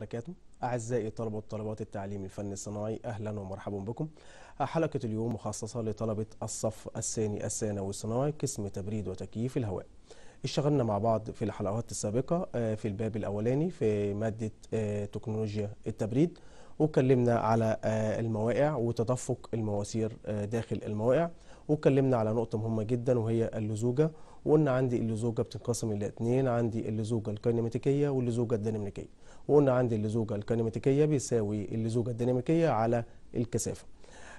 وبركاته أعزائي طلبة وطلبات التعليم الفني الصناعي أهلا ومرحبا بكم حلقة اليوم مخصصة لطلبة الصف الثاني الثانوي الصناعي قسم تبريد وتكييف الهواء اشتغلنا مع بعض في الحلقات السابقة آه، في الباب الأولاني في مادة آه، تكنولوجيا التبريد واتكلمنا على آه، المواقع وتدفق المواسير داخل المواقع واتكلمنا على نقطة مهمة جدا وهي اللزوجة وقلنا عندي اللزوجة بتنقسم إلى اثنين عندي اللزوجة الكينيماتيكيه واللزوجة الديناميكية وقلنا عندي اللزوجه الكينماتيكيه بيساوي اللزوجه الديناميكيه على الكثافه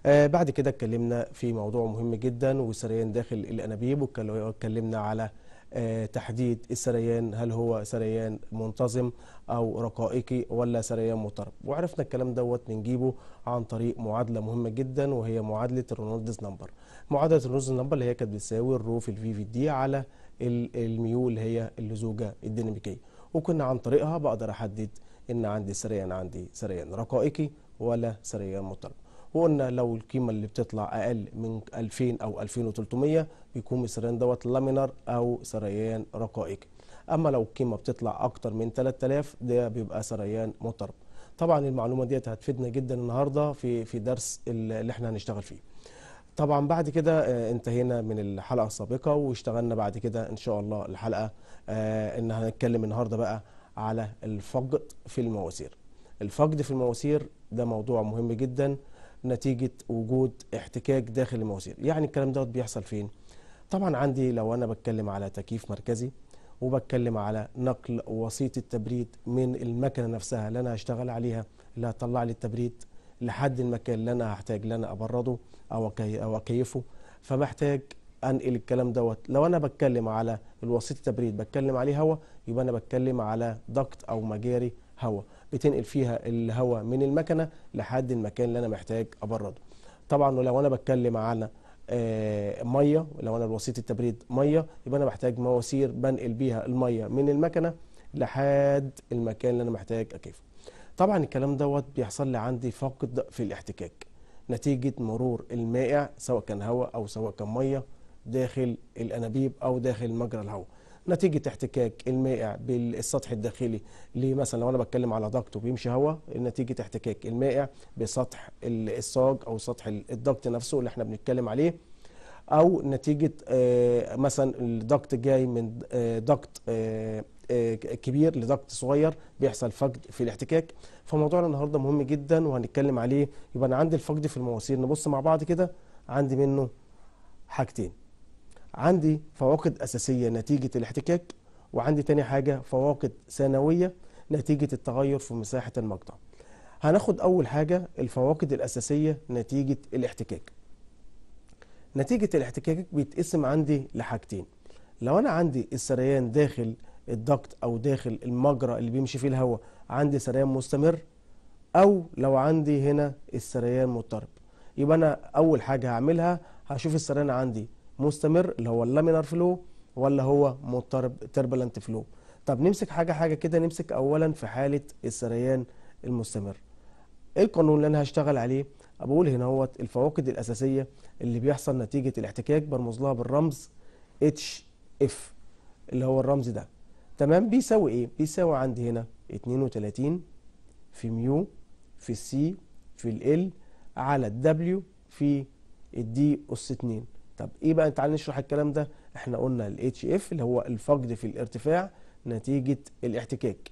آه بعد كده اتكلمنا في موضوع مهم جدا والسريان داخل الانابيب واتكلمنا على آه تحديد السريان هل هو سريان منتظم او رقائقي ولا سريان مضطرب وعرفنا الكلام دوت بنجيبه عن طريق معادله مهمه جدا وهي معادله الرونالدز نمبر معادله الرونالدز نمبر اللي هي كانت بتساوي الرو في الفي في دي على الميول اللي هي اللزوجه الديناميكيه وكنا عن طريقها بقدر احدد ان عندي سريان عندي سريان رقائقي ولا سريان مضطرب وقلنا لو القيمة اللي بتطلع أقل من 2000 أو 2300 بيكون السريان دوت لامينر أو سريان رقائقي أما لو القيمة بتطلع أكتر من 3000 ده بيبقى سريان مضطرب طبعا المعلومة ديت هتفيدنا جدا النهاردة في في درس اللي احنا هنشتغل فيه طبعا بعد كده آه، انتهينا من الحلقة السابقة واشتغلنا بعد كده ان شاء الله الحلقة آه، ان هنتكلم النهاردة بقى على الفقد في المواسير الفقد في المواسير ده موضوع مهم جدا نتيجة وجود احتكاك داخل المواسير يعني الكلام دوت بيحصل فين طبعا عندي لو انا بتكلم على تكييف مركزي وبتكلم على نقل وسيط التبريد من المكنة نفسها اللي انا هشتغل عليها اللي هتطلع لي التبريد لحد المكان اللي انا هحتاج ان انا ابرده او او اكيفه فمحتاج انقل الكلام دوت لو انا بتكلم على الوسيط التبريد بتكلم عليه هواء يبقى انا بتكلم على دكت او مجاري هواء بتنقل فيها الهواء من المكنه لحد المكان اللي انا محتاج ابرده طبعا لو انا بتكلم على آه، ميه لو انا الوسيط التبريد ميه يبقى انا بحتاج مواسير بنقل بيها الميه من المكنه لحد المكان اللي انا محتاج اكيفه طبعا الكلام دوت بيحصل لي عندي فقد في الاحتكاك نتيجة مرور المائع سواء كان هواء أو سواء كان مية داخل الأنابيب أو داخل مجرى الهواء نتيجة احتكاك المائع بالسطح الداخلي لمثلا لو أنا بتكلم على ضغط وبيمشي هواء نتيجة احتكاك المائع بسطح الصاج أو سطح الضغط نفسه اللي احنا بنتكلم عليه أو نتيجة آه، مثلا الضغط جاي من آه، ضغط آه، آه، كبير لضغط صغير بيحصل فقد في الاحتكاك فموضوعنا النهارده مهم جدا وهنتكلم عليه يبقى انا عندي الفقد في المواسير نبص مع بعض كده عندي منه حاجتين عندي فواقد اساسيه نتيجه الاحتكاك وعندي تاني حاجه فواقد ثانويه نتيجه التغير في مساحه المقطع هناخد اول حاجه الفواقد الاساسيه نتيجه الاحتكاك نتيجه الاحتكاك بيتقسم عندي لحاجتين لو انا عندي السريان داخل الضغط او داخل المجرى اللي بيمشي فيه الهواء عندي سريان مستمر او لو عندي هنا السريان مضطرب يبقى انا اول حاجه هعملها هشوف السريان عندي مستمر اللي هو اللامينار فلو ولا هو مضطرب تربلنت فلو طب نمسك حاجه حاجه كده نمسك اولا في حاله السريان المستمر ايه القانون اللي انا هشتغل عليه بقول هنا هوت الفواقد الاساسيه اللي بيحصل نتيجه الاحتكاك برمز لها بالرمز اتش اف اللي هو الرمز ده تمام بيساوي ايه بيساوي عندي هنا 32 في ميو في السي في ال على الدبليو في الدي اس 2 طب ايه بقى تعال نشرح الكلام ده احنا قلنا الاتش اف اللي هو الفقد في الارتفاع نتيجه الاحتكاك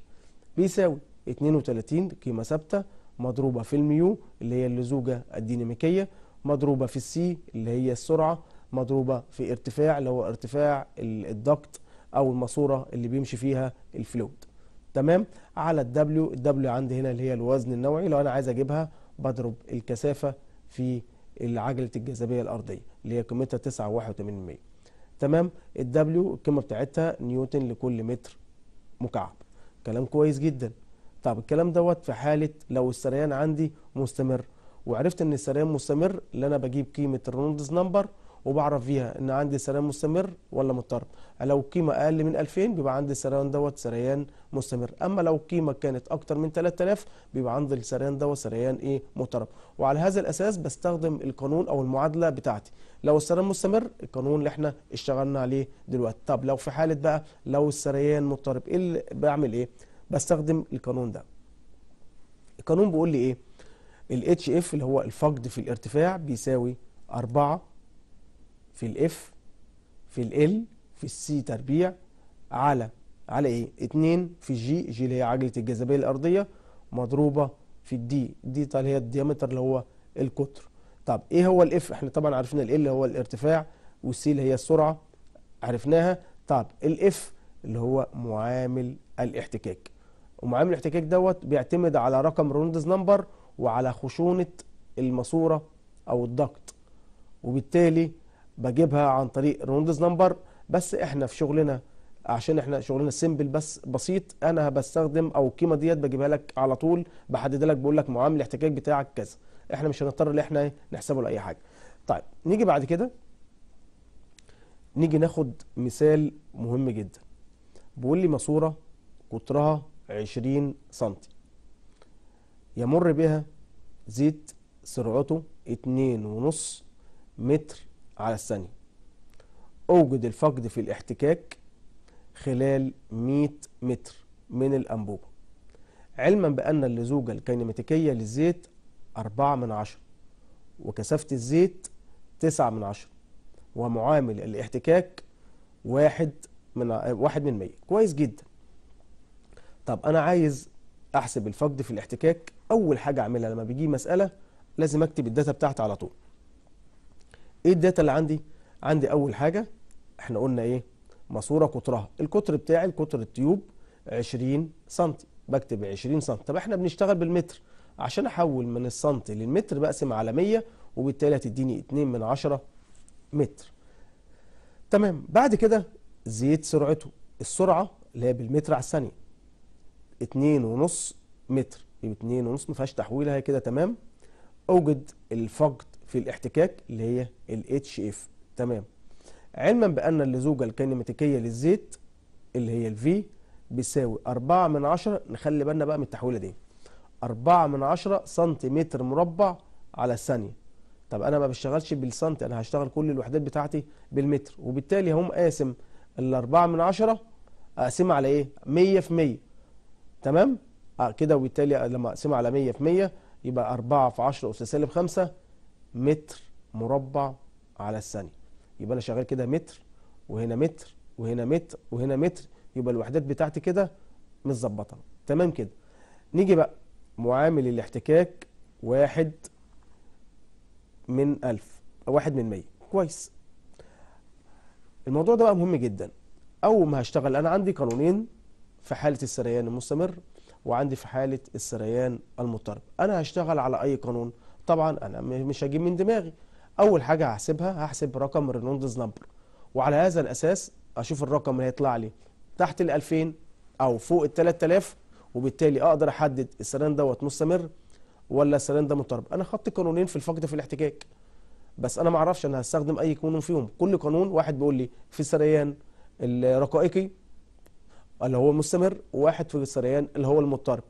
بيساوي 32 قيمه ثابته مضروبه في الميو اللي هي اللزوجه الديناميكيه مضروبه في السي اللي هي السرعه مضروبه في ارتفاع اللي هو ارتفاع الضغط او الماسوره اللي بيمشي فيها الفلويد تمام على الدبليو الدبليو عندي هنا اللي هي الوزن النوعي لو انا عايز اجيبها بضرب الكثافه في عجله الجاذبيه الارضيه اللي هي قيمتها 9.81 تمام الدبليو القيمه بتاعتها نيوتن لكل متر مكعب كلام كويس جدا طب الكلام دوت في حاله لو السريان عندي مستمر وعرفت ان السريان مستمر اللي انا بجيب قيمه الرونالدز نمبر وبعرف فيها ان عندي سريان مستمر ولا مضطرب لو قيمه اقل من 2000 بيبقى عندي السريان دوت سريان مستمر اما لو قيمه كانت اكتر من 3000 بيبقى عندي السريان دوت سريان ايه مضطرب وعلى هذا الاساس بستخدم القانون او المعادله بتاعتي لو السريان مستمر القانون اللي احنا اشتغلنا عليه دلوقتي طب لو في حاله بقى لو السريان مضطرب ايه اللي بعمل ايه بستخدم القانون ده القانون بيقول لي ايه الاتش اف اللي هو الفقد في الارتفاع بيساوي 4 في الاف في ال في السي تربيع على على ايه 2 في جي جي اللي هي عجله الجاذبيه الارضيه مضروبه في الدي دي طال هي الديامتر اللي هو القطر طب ايه هو الاف احنا طبعا عرفنا ال هو الارتفاع والسي اللي هي السرعه عرفناها طب الاف اللي هو معامل الاحتكاك ومعامل الاحتكاك دوت بيعتمد على رقم روندز نمبر وعلى خشونه الماسوره او الضغط وبالتالي بجيبها عن طريق روندز نمبر بس احنا في شغلنا عشان احنا شغلنا سيمبل بس بسيط انا بستخدم او القيمه ديت بجيبها لك على طول بحددها لك بقول لك معامل الاحتكاك بتاعك كذا احنا مش هنضطر ان احنا نحسبه لاي حاجه طيب نيجي بعد كده نيجي ناخد مثال مهم جدا بيقول لي ماسوره قطرها 20 سم يمر بها زيت سرعته 2.5 متر على الثانية أوجد الفقد في الاحتكاك خلال 100 متر من الأنبوبة علما بأن اللزوجة الكينماتيكية للزيت 4 من 10 وكثافة الزيت 9 من 10 ومعامل الاحتكاك 1 من 1 من 100 كويس جدا طب أنا عايز أحسب الفقد في الاحتكاك أول حاجة أعملها لما بيجي مسألة لازم أكتب الداتا بتاعتي على طول ايه الداتا اللي عندي عندي اول حاجه احنا قلنا ايه ماسوره قطرها القطر بتاعي القطر التيوب 20 سم بكتب 20 سم طب احنا بنشتغل بالمتر عشان احول من السنتي للمتر بقسم على 100 وبالتالي هتديني 2 من 10 متر تمام بعد كده زيت سرعته السرعه اللي هي بالمتر على الثانيه 2.5 متر يبقى 2.5 ما فيهاش تحويل هي كده تمام اوجد الفقد في الاحتكاك اللي هي ال HF تمام علما بأن اللزوجة الكينيماتيكية للزيت اللي هي ال V بيساوي 4 من 10 نخلي بالنا بقى من التحويلة دي 4 من 10 سنتيمتر مربع على الثانية طب أنا ما بشتغلش بالسنتي أنا هشتغل كل الوحدات بتاعتي بالمتر وبالتالي هقوم قاسم ال 4 من 10 أقسمها على إيه؟ 100 في 100 تمام؟ آه كده وبالتالي لما أقسمها على 100 في 100 يبقى 4 في 10 أس سالب 5 متر مربع على الثانية يبقى أنا شغال كده متر وهنا متر وهنا متر وهنا متر يبقى الوحدات بتاعتي كده متظبطة تمام كده نيجي بقى معامل الاحتكاك واحد من ألف أو واحد من مية كويس الموضوع ده بقى مهم جدا أول ما هشتغل أنا عندي قانونين في حالة السريان المستمر وعندي في حالة السريان المضطرب أنا هشتغل على أي قانون؟ طبعا انا مش هجيب من دماغي اول حاجه هحسبها هحسب رقم رينولدز نمبر وعلى هذا الاساس اشوف الرقم اللي هيطلع لي تحت ال 2000 او فوق ال 3000 وبالتالي اقدر احدد السلام دوت مستمر ولا السلام ده مضطرب انا خدت قانونين في الفقد في الاحتكاك بس انا ما اعرفش انا هستخدم اي قانون فيهم كل قانون واحد بيقول لي في السريان الرقائقي اللي هو المستمر وواحد في السريان اللي هو المضطرب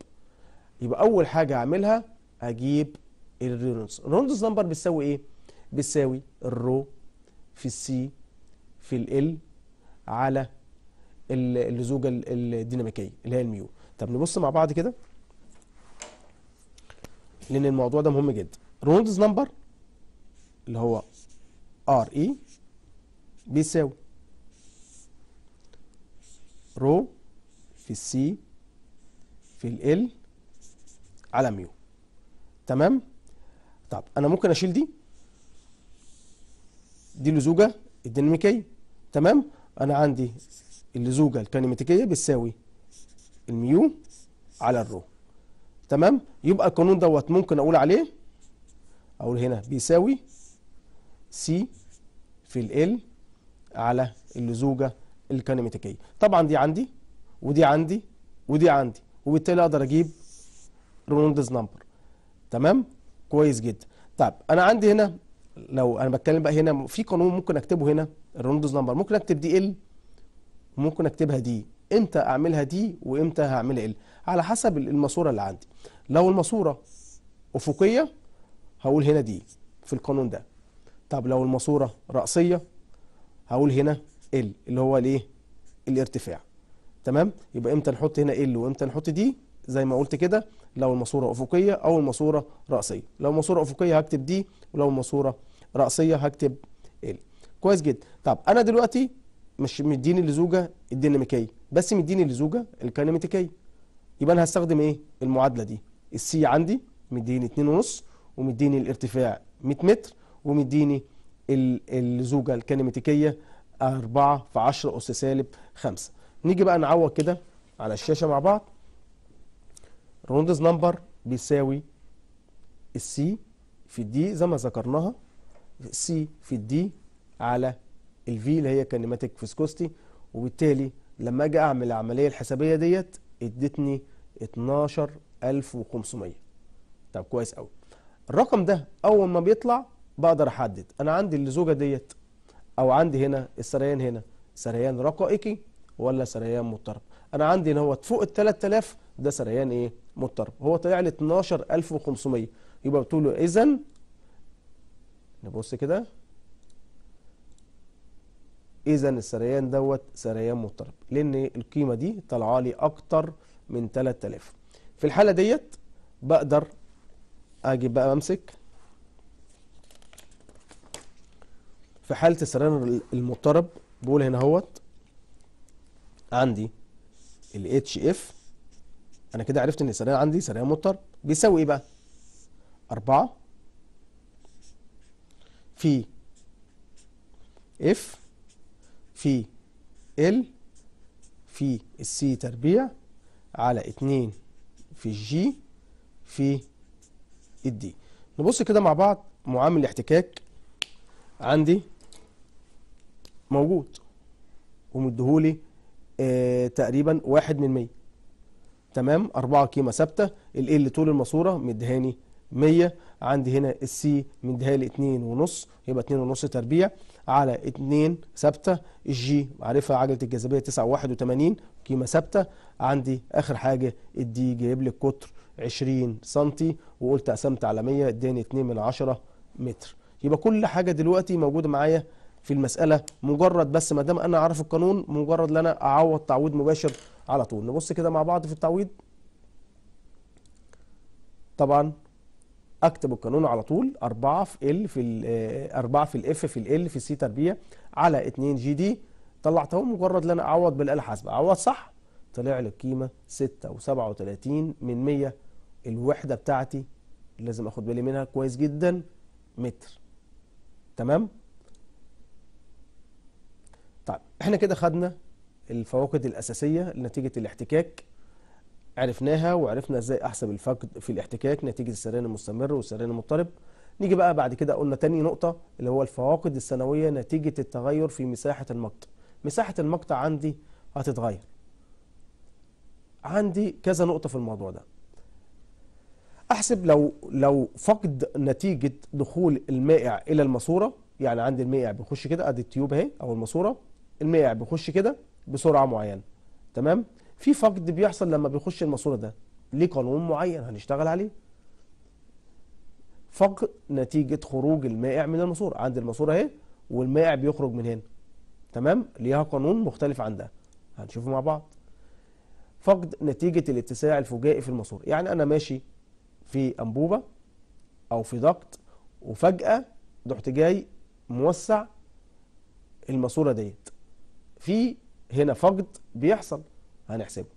يبقى اول حاجه اعملها اجيب الرينولدز الرينولدز نمبر بتساوي ايه بتساوي الرو في السي في ال على اللزوجه الديناميكيه اللي هي الميو طب نبص مع بعض كده لان الموضوع ده مهم جدا رونز نمبر اللي هو ار اي e بيساوي رو في السي في ال على ميو تمام طب انا ممكن اشيل دي دي لزوجه الديناميكيه تمام انا عندي اللزوجه الكينيماتيكيه بتساوي الميو على الرو تمام يبقى القانون دوت ممكن اقول عليه اقول هنا بيساوي سي في ال على اللزوجه الكينيماتيكيه طبعا دي عندي ودي عندي ودي عندي وبالتالي اقدر اجيب رونالدز نمبر تمام كويس جدا طب انا عندي هنا لو انا بتكلم بقى هنا في قانون ممكن اكتبه هنا الروندوز نمبر ممكن اكتب دي ال وممكن اكتبها دي امتى اعملها دي وامتى هعملها ال على حسب الماسوره اللي عندي لو الماسوره افقيه هقول هنا دي في القانون ده طب لو الماسوره راسيه هقول هنا ال اللي هو الايه الارتفاع تمام يبقى امتى نحط هنا ال وامتى نحط دي زي ما قلت كده لو الماسوره افقيه او الماسوره راسيه لو الماسوره افقيه هكتب دي ولو الماسوره راسيه هكتب ال كويس جدا طب انا دلوقتي مش مديني لزوجه الديناميكيه بس مديني لزوجه الكينيماتيكيه يبقى انا هستخدم ايه المعادله دي السي عندي مديني 2.5 ومديني الارتفاع 100 متر ومديني اللزوجه الكينيماتيكيه 4 في 10 اس سالب 5 نيجي بقى نعوض كده على الشاشه مع بعض رولندز نمبر بيساوي السي في الدي زي ما ذكرناها سي في الدي على الفي اللي هي كينيماتيك فيسكوستي وبالتالي لما اجي اعمل العمليه الحسابيه ديت ادتني 12500 طب كويس قوي الرقم ده اول ما بيطلع بقدر احدد انا عندي اللزوجه ديت او عندي هنا السريان هنا سريان رقائقي ولا سريان مضطرب انا عندي هنا هو فوق ال 3000 ده سريان ايه مضطرب هو طلع لي 12500 يبقى بتقول له اذا نبص كده اذا السريان دوت سريان مضطرب لان القيمه دي طالعه لي اكتر من 3000 في الحاله ديت بقدر اجي بقى امسك في حاله السريان المضطرب بقول هنا اهوت عندي الاتش اف انا كده عرفت ان السريان عندي سريان مضطر بيساوي ايه بقى 4 في اف في ال في السي تربيع على 2 في الجي في الدي نبص كده مع بعض معامل الاحتكاك عندي موجود ومديهولي آه تقريبا واحد من مية تمام 4 قيمه ثابته ال ال طول الماسوره مديهاني 100 عندي هنا السي مديهالي 2 ونص يبقى 2 ونص تربيع على 2 ثابته الجي عارفها عجله الجاذبيه 9.81 قيمه ثابته عندي اخر حاجه الدي جايب لي القطر 20 سم وقلت قسمت على 100 اداني 2 من 10 متر يبقى كل حاجه دلوقتي موجوده معايا في المساله مجرد بس ما دام انا عارف القانون مجرد ان انا اعوض تعويض مباشر على طول نبص كده مع بعض في التعويض طبعا اكتب القانون على طول 4 في ال في ال 4 في الاف في ال في سي تربيع على 2 جي دي طلعتهم مجرد ان انا اعوض بالاله الحاسبه اعوض صح طلع لي القيمه 6.37 من 100 الوحده بتاعتي لازم اخد بالي منها كويس جدا متر تمام طيب احنا كده خدنا الفواقد الأساسية نتيجة الاحتكاك عرفناها وعرفنا ازاي احسب الفقد في الاحتكاك نتيجه السريان المستمر والسريان المضطرب نيجي بقى بعد كده قلنا تاني نقطه اللي هو الفواقد السنويه نتيجه التغير في مساحه المقطع مساحه المقطع عندي هتتغير عندي كذا نقطه في الموضوع ده احسب لو لو فقد نتيجه دخول المائع الى الماسوره يعني عندي المائع بيخش كده ادي التيوب اهي او الماسوره المائع بيخش كده بسرعه معينه تمام في فقد بيحصل لما بيخش الماسوره ده ليه قانون معين هنشتغل عليه فقد نتيجه خروج المائع من الماسوره عند الماسوره اهي والمائع بيخرج من هنا تمام ليها قانون مختلف عن ده هنشوفه مع بعض فقد نتيجه الاتساع الفجائي في الماسوره يعني انا ماشي في انبوبه او في ضغط وفجاه رحت جاي موسع الماسوره ديت في هنا فقد بيحصل هنحسبه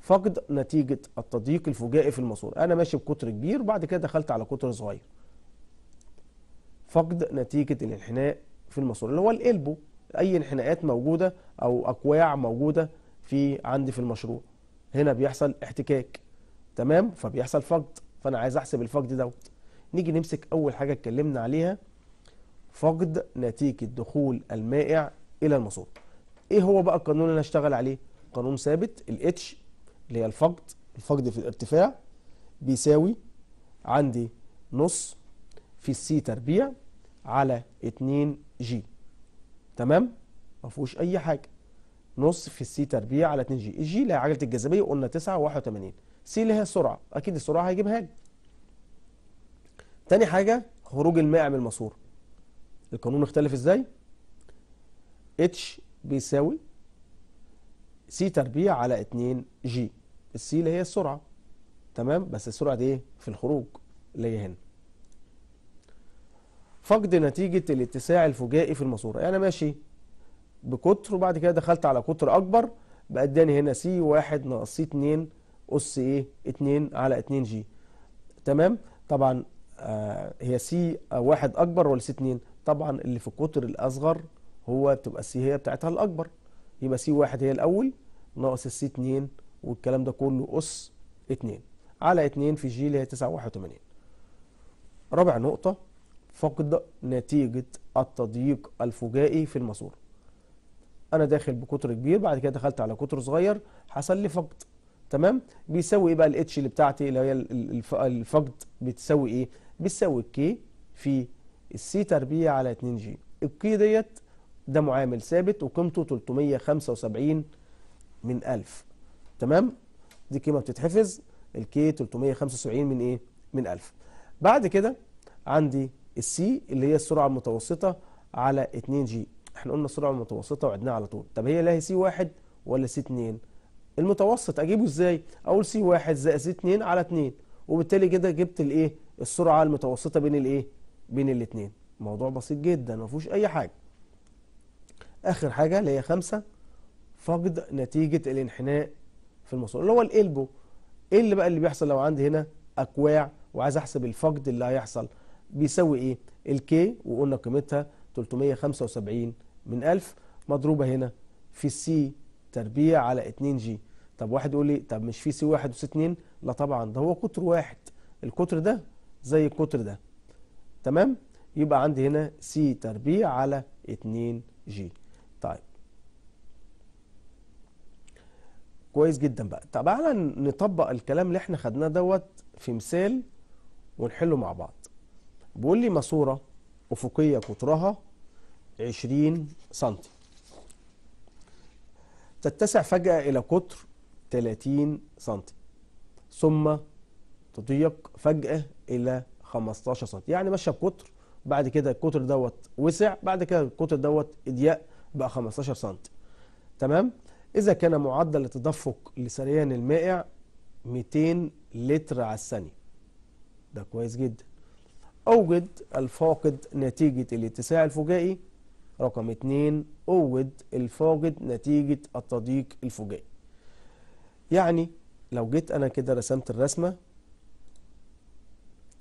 فقد نتيجة التضييق الفجائي في الماسورة أنا ماشي بقطر كبير وبعد كده دخلت على قطر صغير فقد نتيجة الانحناء في الماسورة اللي هو القلبو أي انحناءات موجودة أو أكواع موجودة في عندي في المشروع هنا بيحصل احتكاك تمام فبيحصل فقد فأنا عايز أحسب الفقد دوت نيجي نمسك أول حاجة اتكلمنا عليها فقد نتيجة دخول المائع إلى الماسورة ايه هو بقى القانون اللي هشتغل عليه قانون ثابت الاتش اللي هي الفقد الفقد في الارتفاع بيساوي عندي نص في السي تربيع على 2 جي تمام ما فيهوش اي حاجه نص في السي تربيع على 2 جي الجي اللي هي عجله الجاذبيه قلنا و81 سي اللي هي السرعه اكيد السرعه هيجيبها لي تاني حاجه خروج الماء من الماسوره القانون اختلف ازاي اتش بيساوي سي تربيع على 2 جي السي اللي هي السرعة تمام بس السرعة دي إيه؟ في الخروج اللي هي هنا فقد نتيجة الاتساع الفجائي في الماسورة يعني أنا ماشي بقطر وبعد كده دخلت على قطر أكبر بقى اداني هنا سي 1 ناقص سي 2 أس إيه 2 على 2 جي تمام طبعا آه، هي سي 1 أكبر ولا سي 2 طبعا اللي في القطر الأصغر هو تبقى السي هي بتاعتها الاكبر يبقى سي واحد هي الاول ناقص السي 2 والكلام ده كله اس 2 على 2 في جي اللي هي 981 رابع نقطة فقد نتيجة التضييق الفجائي في الماسورة انا داخل بقطر كبير بعد كده دخلت على قطر صغير حصل لي فقد تمام بيساوي ايه بقى الاتش اللي بتاعتي اللي هي الفقد بتساوي ايه بتساوي الكي في السي تربيع على 2 جي الكي ديت ده معامل ثابت وقيمته 375 من 1000 تمام دي قيمه بتتحفظ الكي 375 من ايه من 1000 بعد كده عندي السي اللي هي السرعه المتوسطه على 2 جي احنا قلنا السرعه المتوسطه وعدناها على طول طب هي لا هي سي 1 ولا سي 2 المتوسط اجيبه ازاي اقول سي 1 زائد سي 2 على 2 وبالتالي كده جبت الايه السرعه المتوسطه بين الايه بين الاثنين موضوع بسيط جدا ما فيهوش اي حاجه آخر حاجة اللي هي خمسة فقد نتيجة الانحناء في الماسورة اللي هو الالبو ايه اللي بقى اللي بيحصل لو عندي هنا اكواع وعايز احسب الفقد اللي هيحصل بيساوي ايه الكي وقلنا قيمتها 375 من 1000 مضروبة هنا في السي تربيع على 2 جي طب واحد يقول لي طب مش في سي واحد وسي اتنين؟ لا طبعا ده هو قطر واحد القطر ده زي القطر ده تمام يبقى عندي هنا سي تربيع على 2 جي طيب كويس جدا بقى طب تعالى نطبق الكلام اللي احنا خدناه دوت في مثال ونحله مع بعض بيقول لي ماسوره افقيه قطرها 20 سم تتسع فجأة إلى قطر 30 سم ثم تضيق فجأة إلى 15 سم يعني ماشية بقطر بعد كده القطر دوت وسع بعد كده القطر دوت اضيق بقى 15 سم تمام إذا كان معدل التدفق لسريان المائع 200 لتر على الثانية ده كويس جدا أوجد الفاقد نتيجة الاتساع الفجائي رقم 2 أوجد الفاقد نتيجة التضييق الفجائي يعني لو جيت أنا كده رسمت الرسمة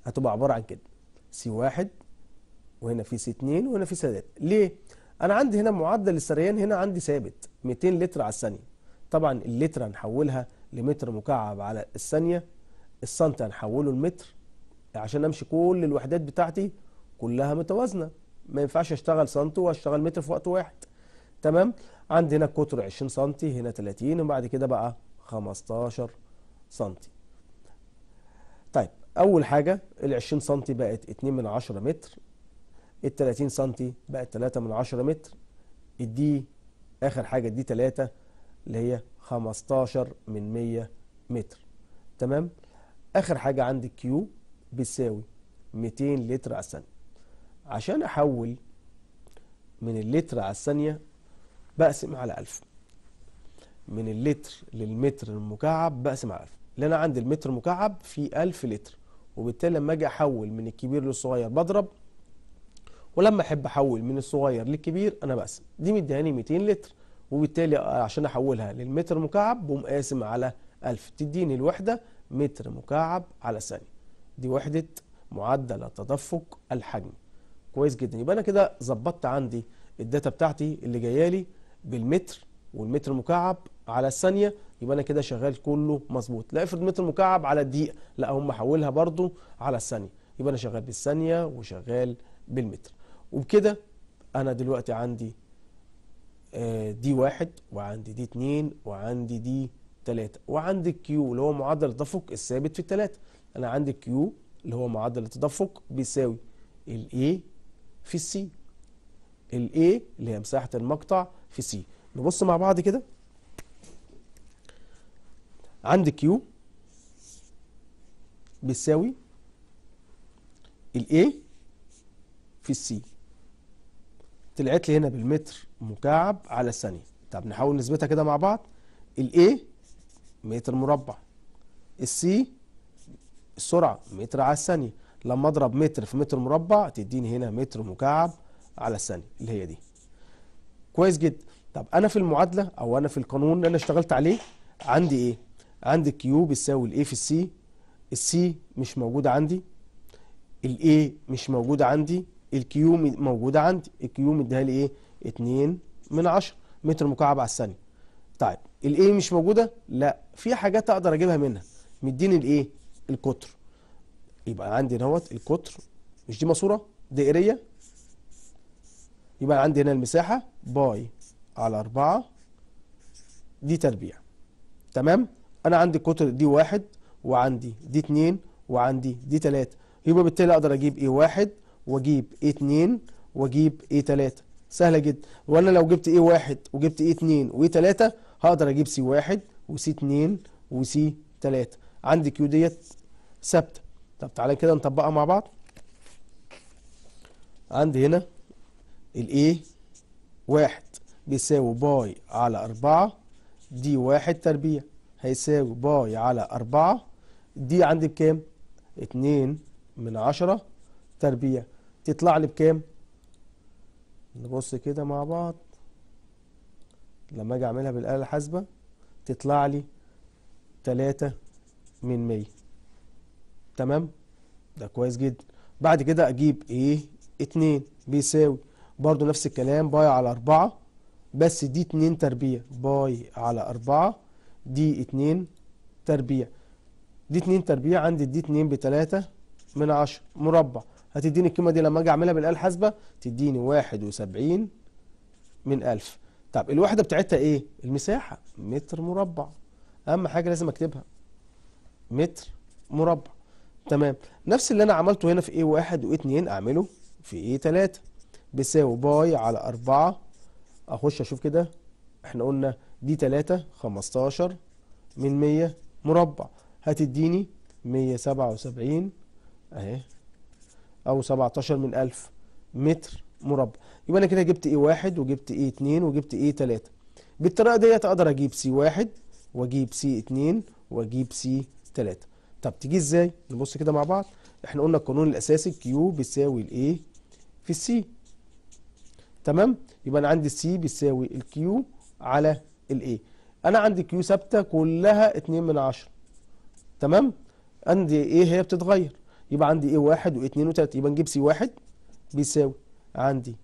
هتبقى عبارة عن كده سي واحد وهنا في سي اتنين وهنا في سادات ليه؟ انا عندي هنا معدل السريان هنا عندي ثابت 200 لتر على الثانيه طبعا اللتر هنحولها لمتر مكعب على الثانيه السنت هنحوله لمتر عشان امشي كل الوحدات بتاعتي كلها متوازنه ما ينفعش اشتغل سنت واشتغل متر في وقت واحد تمام عندي هنا قطر 20 سنتي هنا 30 وبعد كده بقى 15 سنتي طيب اول حاجه ال 20 سنتي بقت 2 من 10 متر ال 30 سم بقت 3 من 10 متر الدي اخر حاجه الدي 3 اللي هي 15 من 100 متر تمام اخر حاجه عندي كيو بتساوي 200 لتر على الثانيه عشان احول من اللتر على الثانيه بقسم على 1000 من اللتر للمتر المكعب بقسم على 1000 اللي انا عندي المتر مكعب فيه 1000 لتر وبالتالي لما اجي احول من الكبير للصغير بضرب ولما احب احول من الصغير للكبير انا بقسم دي مدياني 200 لتر وبالتالي عشان احولها للمتر مكعب بقوم قاسم على 1000 تديني الوحده متر مكعب على ثانيه دي وحده معدل التدفق الحجم كويس جدا يبقى انا كده ظبطت عندي الداتا بتاعتي اللي جايه لي بالمتر والمتر مكعب على الثانيه يبقى انا كده شغال كله مظبوط لا افرض متر مكعب على الدقيقه لا هم حولها برضو على الثانيه يبقى انا شغال بالثانيه وشغال بالمتر وبكده انا دلوقتي عندي آه، دي واحد وعندي دي اتنين وعندي دي تلاتة وعندي الكيو اللي هو معدل التدفق الثابت في التلاتة انا عندي الكيو اللي هو معدل التدفق بيساوي الاي في السي الاي اللي هي مساحة المقطع في سي نبص مع بعض كده عندي كيو بيساوي الاي في السي طلعت لي هنا بالمتر مكعب على الثانية طب نحاول نثبتها كده مع بعض الاي A متر مربع السي السرعة متر على الثانية لما اضرب متر في متر مربع تديني هنا متر مكعب على الثانية اللي هي دي كويس جدا طب انا في المعادلة او انا في القانون اللي انا اشتغلت عليه عندي ايه عندي كيو بيساوي الاي في السي السي مش موجودة عندي الاي مش موجودة عندي الكيو موجودة عندي الكيو مديها لي ايه 2 من 10 متر مكعب على الثانية طيب الاي مش موجودة لا في حاجات اقدر اجيبها منها مديني الايه القطر يبقى عندي اهوت القطر مش دي ماسورة دائرية يبقى عندي هنا المساحة باي على 4 دي تربيع تمام انا عندي القطر دي واحد وعندي دي اتنين وعندي دي تلاتة يبقى بالتالي اقدر اجيب ايه واحد واجيب A2 واجيب A3 سهلة جدا وانا لو جبت A1 وجبت A2 و A3 هقدر اجيب C1 وسي 2 وسي 3 عندي كيو ديت ثابتة طب تعالى كده نطبقها مع بعض عندي هنا ال A 1 بيساوي باي على 4 دي 1 تربيع هيساوي باي على 4 دي عندي بكام؟ 2 من 10 تربيع تطلع لي بكام نبص كده مع بعض لما اجي اعملها بالآلة الحاسبة تطلع لي تلاتة من مية تمام ده كويس جدا بعد كده اجيب ايه اتنين بيساوي برضو نفس الكلام باي على اربعة بس دي اتنين تربيع باي على اربعة دي اتنين تربيع دي اتنين تربيع عندي دي اتنين بتلاتة من عشر مربع هتديني القيمة دي لما أجي أعملها بالآلة الحاسبة تديني 71 من 1000 طب الوحدة بتاعتها إيه؟ المساحة متر مربع أهم حاجة لازم أكتبها متر مربع تمام نفس اللي أنا عملته هنا في A1 و2 أعمله في A3 بيساوي باي على 4 أخش أشوف كده إحنا قلنا دي 3 15 من 100 مربع هتديني 177 أهي أو 17 من 1000 متر مربع يبقى أنا كده جبت اي 1 وجبت اي 2 وجبت اي 3 بالطريقة ديت أقدر أجيب سي 1 وأجيب سي 2 وأجيب سي 3 طب تيجي إزاي؟ نبص كده مع بعض إحنا قلنا القانون الأساسي كيو بيساوي الاي في السي تمام؟ يبقى أنا عندي السي بيساوي الكيو على الاي انا عندي كيو ثابته كلها 2 من 10 تمام عندي ايه هي بتتغير يبقى عندي ايه واحد واتنين وتلاته يبقى نجيب سي واحد بيساوي عندي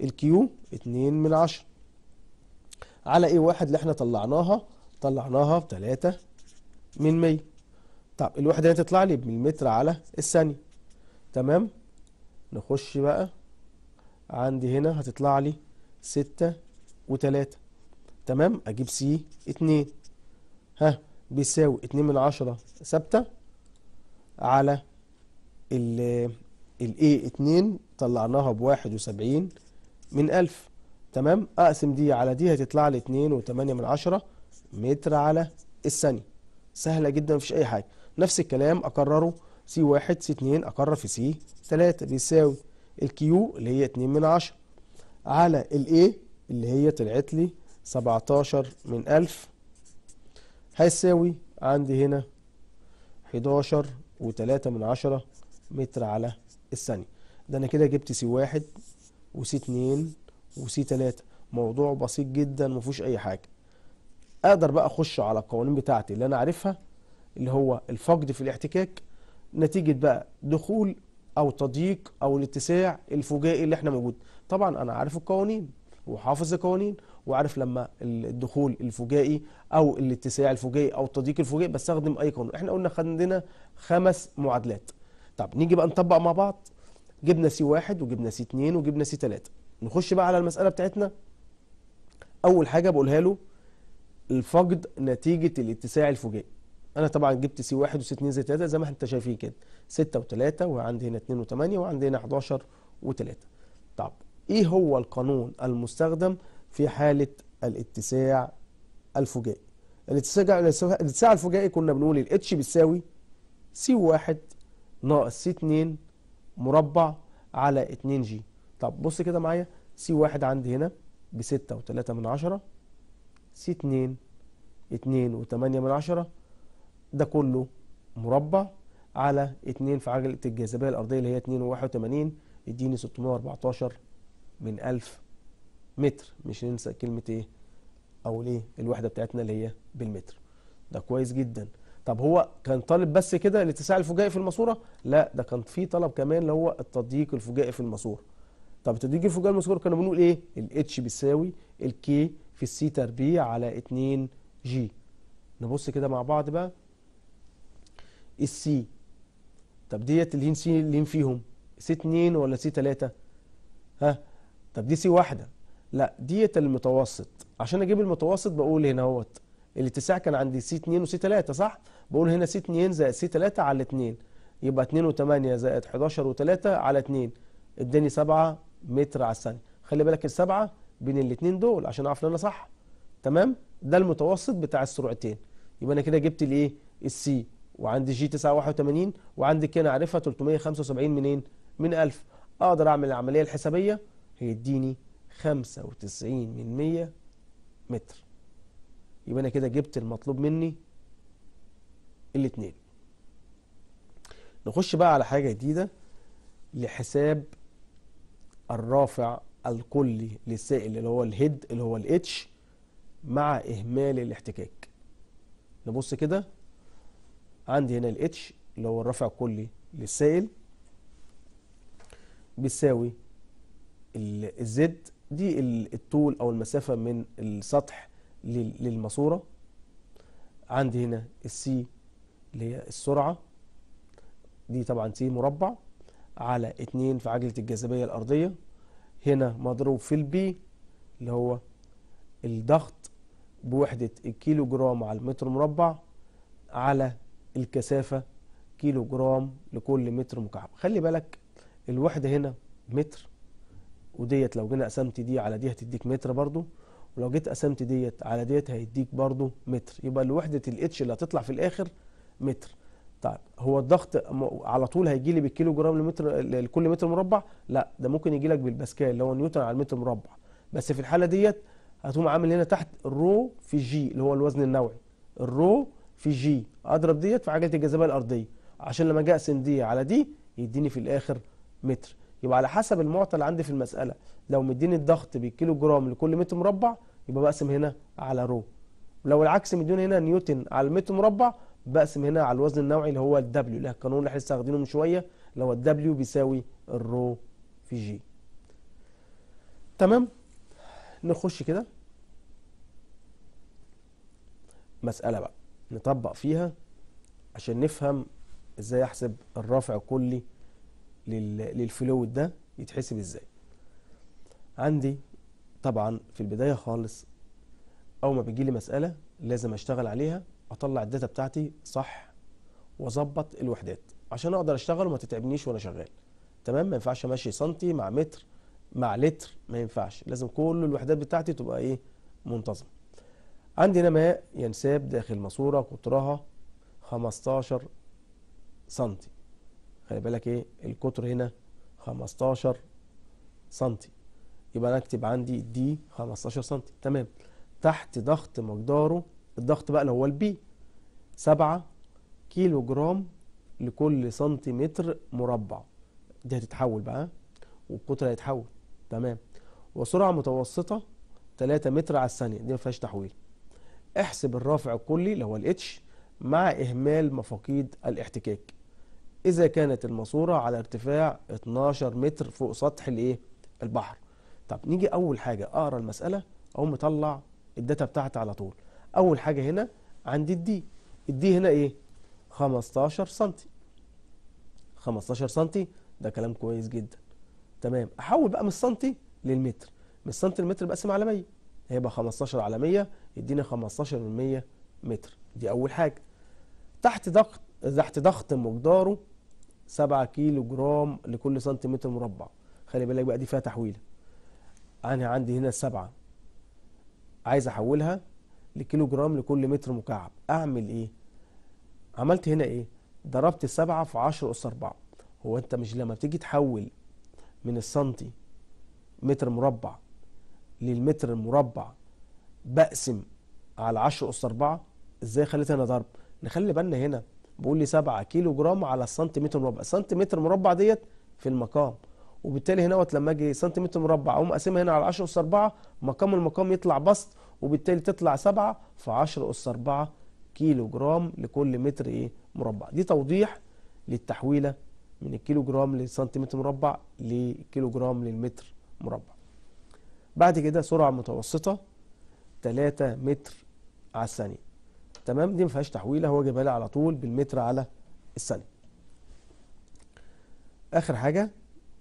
الكيو اتنين من عشرة على ايه واحد اللي احنا طلعناها طلعناها بتلاتة من مية طب الوحدة دي هتطلع لي بالمتر على الثانية تمام نخش بقى عندي هنا هتطلع لي ستة وتلاتة تمام اجيب سي اتنين ها بيساوي اتنين من عشرة ثابتة على ال ال A 2 طلعناها ب 71 من 1000 تمام اقسم دي على دي هتطلع لي 2.8 متر على الثانيه سهله جدا مفيش اي حاجه نفس الكلام اكرره سي 1 سي 2 اكرر في سي 3 بيساوي الكيو اللي هي 2 من 10 على ال A اللي هي طلعت لي 17 من 1000 هيساوي عندي هنا 11 و3 من 10 متر على الثانية ده أنا كده جبت سي واحد وسي اتنين وسي تلاتة موضوع بسيط جدا مفيهوش أي حاجة أقدر بقى أخش على القوانين بتاعتي اللي أنا عارفها اللي هو الفقد في الاحتكاك نتيجة بقى دخول أو تضييق أو الاتساع الفجائي اللي احنا موجود طبعا أنا عارف القوانين وحافظ القوانين وعارف لما الدخول الفجائي او الاتساع الفجائي او التضييق الفجائي بستخدم اي قانون احنا قلنا خدنا خمس معادلات طب نيجي بقى نطبق مع بعض جبنا سي واحد وجبنا سي اتنين وجبنا سي تلاتة نخش بقى على المسألة بتاعتنا أول حاجة بقولها له الفقد نتيجة الاتساع الفجائي أنا طبعا جبت سي واحد وسي اتنين زي تلاتة زي ما انت شايفين كده ستة وتلاتة وعندي هنا اتنين وتمانية وعندي هنا حداشر وتلاتة طب إيه هو القانون المستخدم في حالة الاتساع الفجائي الاتساع الفجائي كنا بنقول الاتش بيساوي سي واحد ناقص سي 2 مربع على 2 جي طب بص كده معايا سي 1 عندي هنا ب 6 و3 من 10 سي 2 2 و8 من 10 ده كله مربع على 2 في عجلة الجاذبية الأرضية اللي هي 2 و81 يديني 614 من 1000 متر مش ننسى كلمة إيه أو ليه الوحدة بتاعتنا اللي هي بالمتر ده كويس جدا طب هو كان طالب بس كده الاتساع الفجائي في الماسوره لا ده كان في طلب كمان اللي هو التضييق الفجائي في الماسوره طب التضييق الفجائي الماسوره كنا بنقول ايه الاتش بيساوي الكي في السي تربيع على 2 جي نبص كده مع بعض بقى السي طب ديت الهين سي اللي فيهم سي 2 ولا سي 3 ها طب دي سي واحده لا ديت المتوسط عشان اجيب المتوسط بقول هنا اهوت الاتساع كان عندي سي 2 وسي 3 صح بقول هنا سي 2 زائد سي 3 على 2 يبقى 2 و8 زائد 11 و3 على 2 اداني 7 متر على الثانيه خلي بالك السبعه بين الاثنين دول عشان اعرف ان انا صح تمام ده المتوسط بتاع السرعتين يبقى انا كده جبت الايه السي وعندي جي 981 وعندي كده عارفها 375 منين من 1000 إيه؟ اقدر اعمل العمليه الحسابيه هيديني 95 من 100 متر يبقى أنا كده جبت المطلوب مني الاتنين نخش بقى على حاجة جديدة لحساب الرافع الكلي للسائل اللي هو الهيد اللي هو الاتش مع إهمال الاحتكاك نبص كده عندي هنا الاتش اللي هو الرافع الكلي للسائل بيساوي الزد دي الطول أو المسافة من السطح للماسوره عندي هنا السي اللي هي السرعه دي طبعا سي مربع على 2 في عجله الجاذبيه الارضيه هنا مضروب في البي اللي هو الضغط بوحده الكيلو جرام على المتر مربع على الكثافه كيلو جرام لكل متر مكعب خلي بالك الوحده هنا متر وديت لو جينا قسمت دي على دي هتديك متر برضو ولو جيت قسمت ديت على ديت هيديك برضو متر يبقى الوحدة الاتش اللي هتطلع في الاخر متر طيب هو الضغط على طول هيجي لي بالكيلو جرام لمتر لكل متر مربع لا ده ممكن يجي لك بالباسكال اللي هو نيوتن على المتر مربع بس في الحاله ديت هتقوم عامل هنا تحت الرو في جي اللي هو الوزن النوعي الرو في جي اضرب ديت في عجله الجاذبيه الارضيه عشان لما اجي اقسم دي على دي يديني في الاخر متر يبقى على حسب المعطى اللي عندي في المساله لو مديني الضغط بالكيلو جرام لكل متر مربع يبقى بقسم هنا على رو لو العكس مديني هنا نيوتن على المتر مربع بقسم هنا على الوزن النوعي اللي هو الدبليو اللي القانون اللي احنا لسه واخدينه من شويه اللي هو الدبليو بيساوي الرو في جي تمام نخش كده مسألة بقى نطبق فيها عشان نفهم ازاي احسب الرافع الكلي للفلويد ده يتحسب ازاي عندي طبعا في البداية خالص أول ما بيجي لي مسألة لازم أشتغل عليها أطلع الداتا بتاعتي صح وأظبط الوحدات عشان أقدر أشتغل وما تتعبنيش وأنا شغال تمام ما ينفعش أمشي سنتي مع متر مع لتر ما ينفعش لازم كل الوحدات بتاعتي تبقى إيه منتظمة عندي هنا ماء ينساب داخل ماسورة قطرها 15 سنتي خلي بالك إيه القطر هنا 15 سنتي يبقى انا اكتب عندي دي 15 سم تمام تحت ضغط مقداره الضغط بقى اللي هو البي 7 كيلو جرام لكل سنتيمتر مربع دي هتتحول بقى والقطر هيتحول تمام وسرعة متوسطة 3 متر على الثانية دي ما فيهاش تحويل احسب الرافع الكلي اللي هو الاتش مع إهمال مفاقيد الاحتكاك إذا كانت الماسورة على ارتفاع 12 متر فوق سطح الإيه؟ البحر طب نيجي اول حاجه اقرا المساله اقوم مطلع الداتا بتاعتي على طول اول حاجه هنا عندي الدي الدي هنا ايه 15 سم 15 سم ده كلام كويس جدا تمام احول بقى من السنتي للمتر من السنتي للمتر بقسم على 100 هيبقى 15 على 100 يديني 15 من 100 متر دي اول حاجه تحت ضغط تحت ضغط مقداره 7 كيلو جرام لكل سنتيمتر مربع خلي بالك بقى دي فيها تحويله أنا عندي هنا سبعة عايز أحولها لكيلو جرام لكل متر مكعب أعمل إيه؟ عملت هنا إيه؟ ضربت سبعة في عشرة أس أربعة هو أنت مش لما بتيجي تحول من السنتي متر مربع للمتر المربع بقسم على عشر أس أربعة ازاي خليت هنا ضرب نخلي بالنا هنا بقول لي سبعة كيلو جرام على متر مربع السنتي متر مربع ديت في المقام وبالتالي هنا لما اجي سنتيمتر مربع اقوم اقسمها هنا على 10 اس 4 مقام المقام يطلع بسط وبالتالي تطلع 7 في 10 اس 4 كيلو جرام لكل متر ايه مربع دي توضيح للتحويله من الكيلو جرام للسنتيمتر مربع لكيلو جرام للمتر مربع بعد كده سرعه متوسطه 3 متر على الثانيه تمام دي ما فيهاش تحويله هو جايبها لي على طول بالمتر على الثانيه اخر حاجه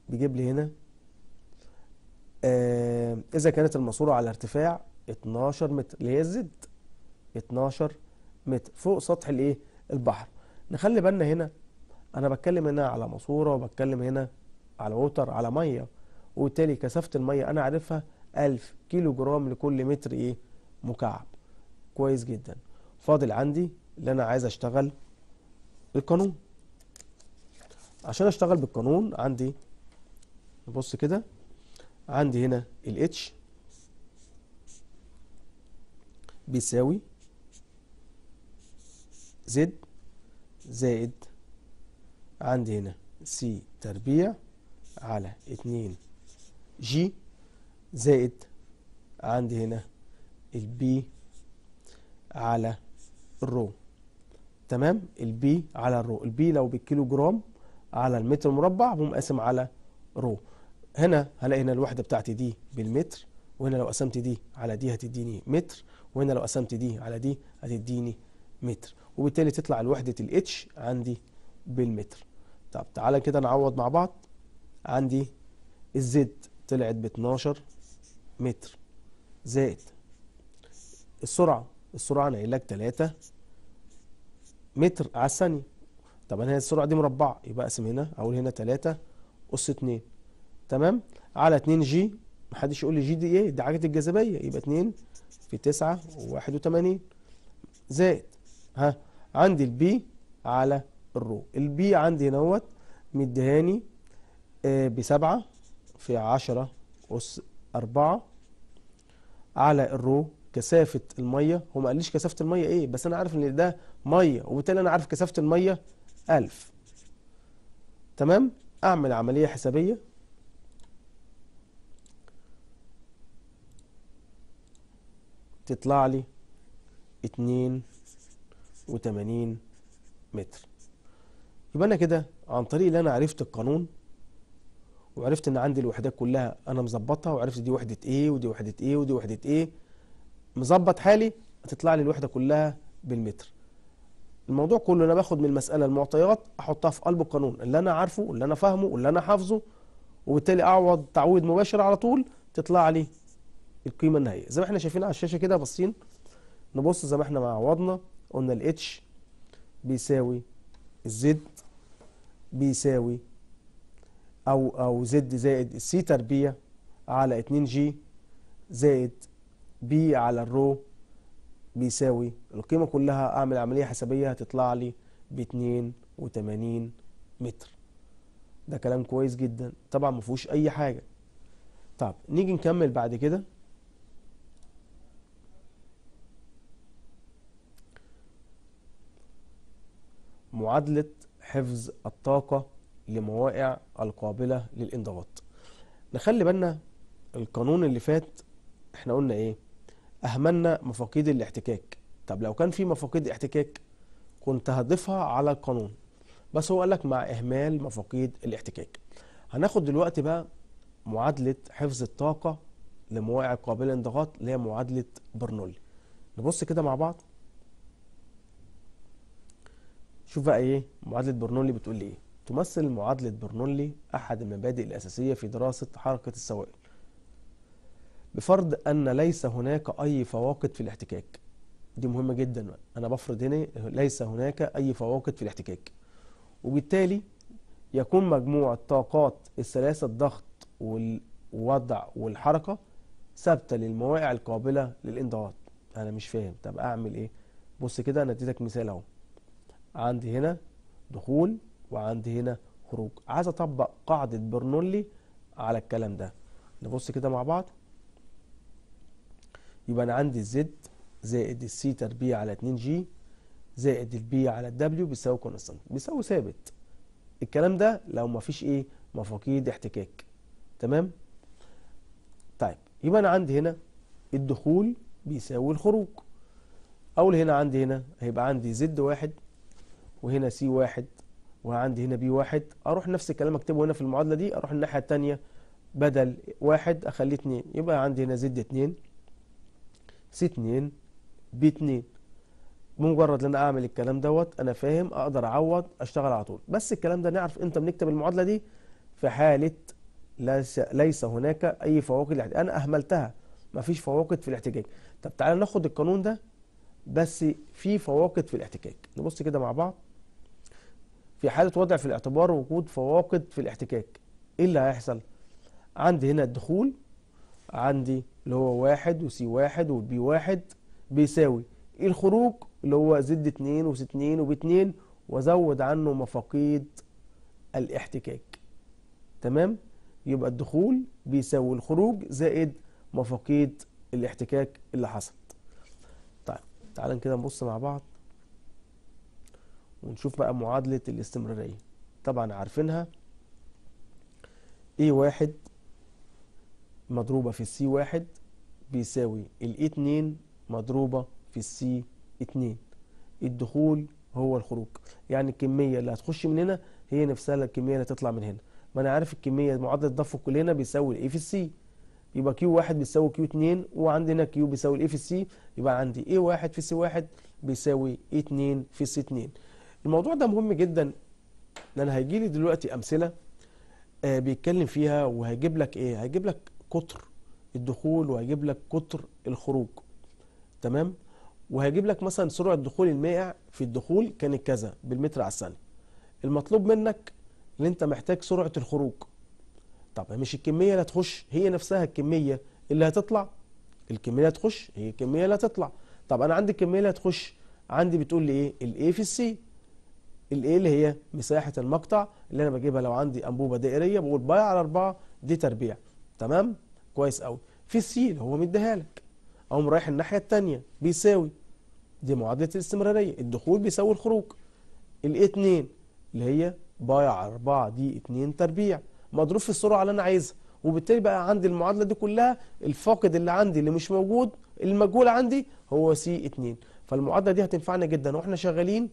بيجيب لي هنا آه إذا كانت الماسورة على ارتفاع 12 متر اللي هي الزد 12 متر فوق سطح الايه البحر نخلي بالنا هنا أنا بتكلم هنا على ماسورة وبتكلم هنا على ووتر على مية وبالتالي كثافة المية أنا عارفها 1000 كيلو جرام لكل متر إيه مكعب كويس جدا فاضل عندي اللي أنا عايز أشتغل القانون عشان أشتغل بالقانون عندي نبص كده عندي هنا الاتش H بيساوي زد زائد عندي هنا سي تربيع على اتنين جي زائد عندي هنا البي على الرو تمام البي على الرو البي لو بالكيلو جرام على المتر مربع بقوم قاسم على رو هنا هلاقي هنا الوحدة بتاعتي دي بالمتر وهنا لو قسمت دي على دي هتديني متر وهنا لو قسمت دي على دي هتديني متر وبالتالي تطلع الوحدة الاتش عندي بالمتر طب تعالى كده نعوض مع بعض عندي الزد طلعت ب 12 متر زائد السرعة السرعة انا قايل لك 3 متر على الثانية طب هي السرعة دي مربعة يبقى اقسم هنا اقول هنا 3 أس 2 تمام على 2 جي محدش يقول لي جي دي ايه دي حاجه الجاذبيه يبقى 2 في 9 و81 زائد ها عندي البي على الرو البي عندي هنوت مديهاني 7 آه، في 10 أس 4 على الرو كثافة المية هو ما قاليش كثافة المية إيه بس أنا عارف إن ده مية وبالتالي أنا عارف كثافة المية 1000 تمام أعمل عملية حسابية تطلع لي 82 متر يبقى انا كده عن طريق اللي انا عرفت القانون وعرفت ان عندي الوحدات كلها انا مظبطها وعرفت دي وحده ايه ودي وحده ايه ودي وحده ايه مظبط حالي هتطلع لي الوحده كلها بالمتر الموضوع كله انا باخد من المساله المعطيات احطها في قلب القانون اللي انا عارفه واللي انا فاهمه واللي انا حافظه وبالتالي اعوض تعويض مباشر على طول تطلع لي القيمه النهائيه زي ما احنا شايفين على الشاشه كده باصين نبص زي ما احنا عوضنا قلنا الاتش بيساوي الزد بيساوي او او زد زائد السي تربيع على 2 جي زائد بي على الرو بيساوي القيمه كلها اعمل عمليه حسابيه هتطلع لي ب 82 متر ده كلام كويس جدا طبعا ما فيهوش اي حاجه طب نيجي نكمل بعد كده معادلة حفظ الطاقة لمواقع القابلة للانضغاط نخلي بالنا القانون اللي فات احنا قلنا ايه اهملنا مفاقيد الاحتكاك طب لو كان في مفاقيد احتكاك كنت هضيفها على القانون بس هو قالك مع اهمال مفاقيد الاحتكاك هناخد دلوقتي بقى معادلة حفظ الطاقة لمواقع قابلة للانضغاط اللي هي معادلة برنولي نبص كده مع بعض شوف بقى ايه معادله برنولي بتقول ايه تمثل معادله برنولي احد المبادئ الاساسيه في دراسه حركه السوائل بفرض ان ليس هناك اي فواقد في الاحتكاك دي مهمه جدا انا بفرض هنا ليس هناك اي فواقد في الاحتكاك وبالتالي يكون مجموع طاقات الثلاثه الضغط والوضع والحركه ثابته للمواقع القابله للانضغاط انا مش فاهم طب اعمل ايه بص كده انا اديتك مثال اهو عندي هنا دخول وعندي هنا خروج عايز اطبق قاعده برنولي على الكلام ده نبص كده مع بعض يبقى انا عندي الزد زائد السي تربيع على 2 جي زائد البي على الدبليو بيساوي كونستانت بيساوي ثابت الكلام ده لو ما فيش ايه مفاقيد احتكاك تمام طيب يبقى انا عندي هنا الدخول بيساوي الخروج اول هنا عندي هنا هيبقى عندي زد واحد وهنا سي واحد وعندي هنا بي واحد اروح نفس الكلام اكتبه هنا في المعادله دي اروح الناحيه الثانيه بدل واحد اخليه اتنين يبقى عندي هنا زد اتنين سي اتنين بي اتنين بمجرد ان انا اعمل الكلام دوت انا فاهم اقدر اعوض اشتغل على طول بس الكلام ده نعرف امتى بنكتب المعادله دي في حاله ليس, ليس هناك اي فواقد انا اهملتها مفيش فواقد في الاحتكاك طب تعالى ناخد القانون ده بس في فواقد في الاحتكاك نبص كده مع بعض في حالة وضع في الاعتبار وجود فواقد في الاحتكاك ايه اللي هيحصل عندي هنا الدخول عندي اللي هو واحد وسي واحد وبي واحد بيساوي إيه الخروج اللي هو زد اتنين وسي اتنين وبي اتنين وازود عنه مفاقيد الاحتكاك تمام يبقى الدخول بيساوي الخروج زائد مفاقيد الاحتكاك اللي حصلت طيب تعال كده نبص مع بعض ونشوف بقى معادلة الاستمرارية طبعا عارفينها اي واحد مضروبة في السي واحد بيساوي الاي اتنين مضروبة في السي اتنين الدخول هو الخروج يعني الكمية اللي هتخش من هنا هي نفسها الكمية اللي هتطلع من هنا ما انا عارف الكمية معادلة الضفق كلنا هنا بيساوي الاي في السي يبقى كيو واحد بيساوي كيو اتنين وعندنا كيو بيساوي الاي في السي يبقى عندي اي واحد في سي واحد بيساوي اتنين في سي اتنين الموضوع ده مهم جدا لان هيجي لي دلوقتي امثله آه، بيتكلم فيها وهيجيب لك ايه هيجيب لك قطر الدخول وهيجيب لك قطر الخروج تمام وهيجيب لك مثلا سرعه دخول المائع في الدخول كانت كذا بالمتر على الثانيه المطلوب منك ان انت محتاج سرعه الخروج طب مش الكميه اللي هتخش هي نفسها الكميه اللي هتطلع الكميه اللي هتخش هي الكميه اللي هتطلع طب انا عندي الكميه اللي هتخش عندي بتقول لي ايه الاي في السي ال هي مساحه المقطع اللي انا بجيبها لو عندي انبوبه دائريه بقول باي على 4 دي تربيع تمام كويس قوي في السين هو مديها لك اقوم رايح الناحيه الثانيه بيساوي دي معادله الاستمراريه الدخول بيساوي الخروج الايه 2 اللي هي باي على 4 دي 2 تربيع مضروب في السرعه اللي انا عايزها وبالتالي بقى عندي المعادله دي كلها الفاقد اللي عندي اللي مش موجود المجهول عندي هو سي 2 فالمعادله دي هتنفعنا جدا واحنا شغالين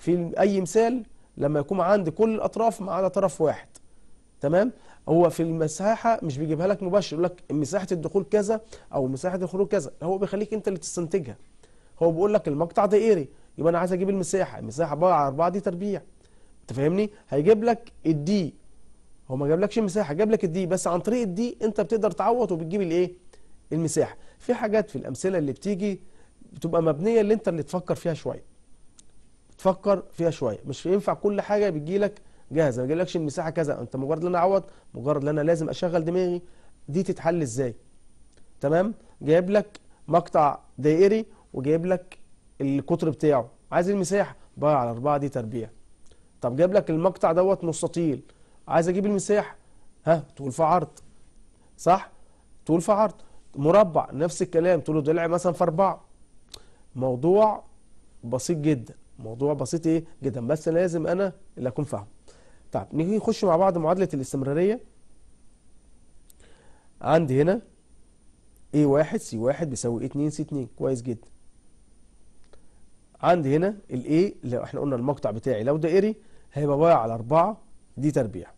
في أي مثال لما يكون عند كل الأطراف ما عدا طرف واحد تمام هو في المساحة مش بيجيبها لك مباشر يقول لك مساحة الدخول كذا أو مساحة الخروج كذا هو بيخليك أنت اللي تستنتجها هو بيقول لك المقطع دائري يبقى أنا عايز أجيب المساحة المساحة 4 على 4 دي تربيع أنت فاهمني هيجيب لك الدي هو ما جابلكش مساحة جاب لك الدي بس عن طريق الدي أنت بتقدر تعوض وبتجيب الإيه المساحة في حاجات في الأمثلة اللي بتيجي بتبقى مبنية اللي أنت اللي تفكر فيها شوية تفكر فيها شويه مش ينفع كل حاجه بتجي لك جاهزه ما جالكش المساحه كذا انت مجرد ان انا اعوض مجرد ان انا لازم اشغل دماغي دي تتحل ازاي تمام جايب لك مقطع دائري وجايب لك القطر بتاعه عايز المساحه بقى على أربعة دي تربيع طب جايب لك المقطع دوت مستطيل عايز اجيب المساحه ها طول في عرض صح طول في عرض مربع نفس الكلام طوله ضلع مثلا في أربعة موضوع بسيط جدا موضوع بسيط ايه جدا بس لازم انا اللي اكون فاهم طيب نيجي نخش مع بعض معادله الاستمراريه عندي هنا اي واحد سي واحد بيساوي اي اتنين سي اتنين كويس جدا عندي هنا الاي اللي احنا قلنا المقطع بتاعي لو دائري هيبقى واقع على اربعة دي تربيع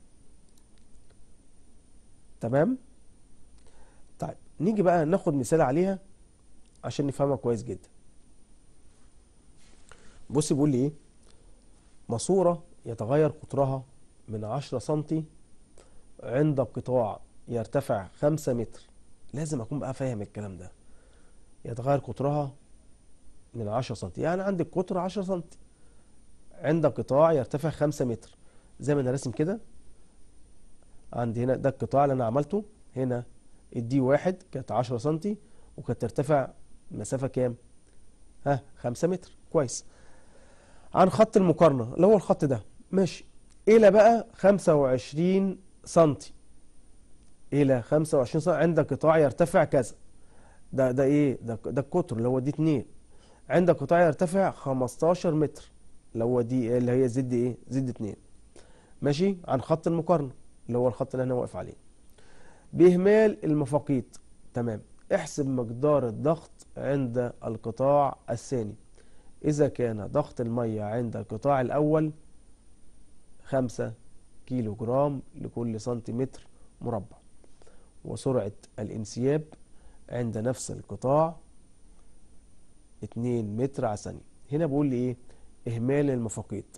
تمام طيب نيجي بقى ناخد مثال عليها عشان نفهمها كويس جدا بص بيقول لي ايه ماسوره يتغير قطرها من 10 سم عند قطاع يرتفع 5 متر لازم اكون بقى فاهم الكلام ده يتغير قطرها من 10 سم يعني عندك قطر 10 سم عند قطاع يرتفع 5 متر زي ما انا راسم كده عندي هنا ده القطاع اللي انا عملته هنا الدي واحد كانت 10 سم وكانت ترتفع مسافه كام؟ ها 5 متر كويس عن خط المقارنة اللي هو الخط ده ماشي إلى بقى 25 سنتي إلى 25 سنتي عندك قطاع يرتفع كذا ده ده إيه ده ده القطر اللي هو دي 2 عندك قطاع يرتفع 15 متر اللي هو دي اللي هي زد إيه زد 2 ماشي عن خط المقارنة اللي هو الخط اللي أنا واقف عليه بإهمال المفاقيت تمام احسب مقدار الضغط عند القطاع الثاني إذا كان ضغط المية عند القطاع الأول 5 كيلو جرام لكل سنتيمتر مربع وسرعة الانسياب عند نفس القطاع 2 متر على ثانية هنا بقول لي إيه إهمال المفاقيت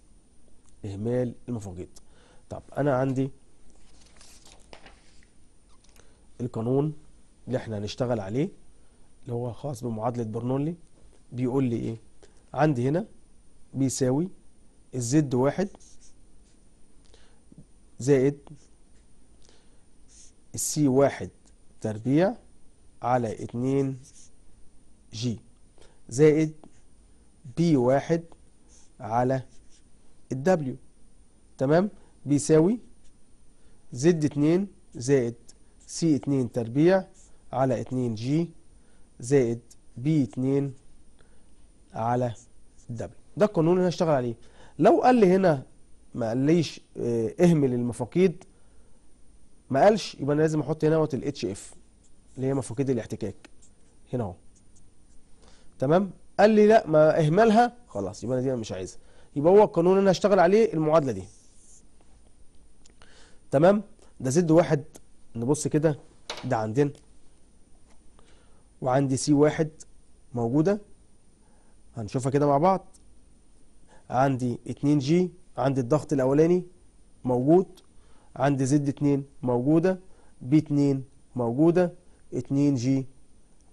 إهمال المفاقيت طب أنا عندي القانون اللي احنا هنشتغل عليه اللي هو خاص بمعادلة برنولي بيقول لي إيه عندي هنا بيساوي الزد واحد زائد السي واحد تربيع على اتنين جي زائد بي واحد على الدبليو تمام بيساوي زد اتنين زائد سي اتنين تربيع على اتنين جي زائد بي اتنين على الدبل ده القانون اللي هنشتغل عليه لو قال لي هنا ما قاليش آه، اهمل المفاقيد ما قالش يبقى انا لازم احط هنا وات الاتش اف اللي هي مفاقيد الاحتكاك هنا اهو تمام قال لي لا ما اهملها خلاص يبقى انا دي انا مش عايزها يبقى هو القانون اللي انا هشتغل عليه المعادله دي تمام ده زد واحد نبص كده ده عندنا وعندي سي واحد موجوده هنشوفها كده مع بعض عندي 2 جي عندي الضغط الاولاني موجود عندي زد 2 موجوده بي 2 موجوده 2 جي